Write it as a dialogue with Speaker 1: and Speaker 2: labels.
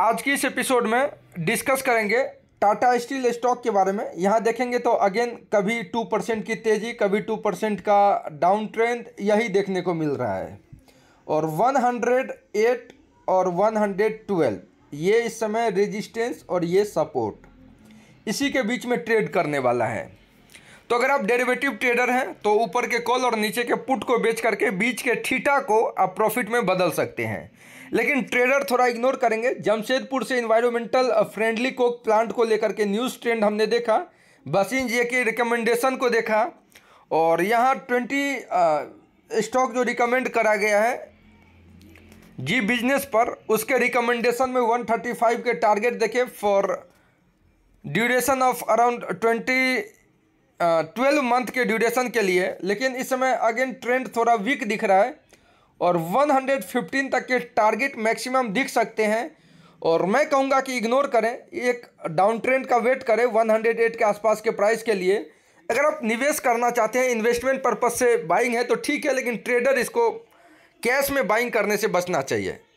Speaker 1: आज की इस एपिसोड में डिस्कस करेंगे टाटा स्टील स्टॉक के बारे में यहाँ देखेंगे तो अगेन कभी टू परसेंट की तेज़ी कभी टू परसेंट का डाउन ट्रेंड यही देखने को मिल रहा है और वन हंड्रेड एट और वन हंड्रेड ट्वेल्व ये इस समय रेजिस्टेंस और ये सपोर्ट इसी के बीच में ट्रेड करने वाला है तो अगर आप डेरिवेटिव ट्रेडर हैं तो ऊपर के कॉल और नीचे के पुट को बेच करके बीच के ठीटा को आप प्रॉफिट में बदल सकते हैं लेकिन ट्रेडर थोड़ा इग्नोर करेंगे जमशेदपुर से इन्वायरमेंटल फ्रेंडली कोक प्लांट को लेकर के न्यूज़ ट्रेंड हमने देखा बसिन जी के रिकमेंडेशन को देखा और यहाँ ट्वेंटी स्टॉक जो रिकमेंड करा गया है जी बिजनेस पर उसके रिकमेंडेशन में 135 के टारगेट देखें for duration of around twenty twelve month के ड्यूरेशन के लिए लेकिन इस समय अगेन ट्रेंड थोड़ा वीक दिख रहा है और 115 तक के टारगेट मैक्सिमम दिख सकते हैं और मैं कहूँगा कि इग्नोर करें एक डाउन ट्रेंड का वेट करें 108 के आसपास के प्राइस के लिए अगर आप निवेश करना चाहते हैं इन्वेस्टमेंट पर्पज़ से बाइंग है तो ठीक है लेकिन ट्रेडर इसको कैश में बाइंग करने से बचना चाहिए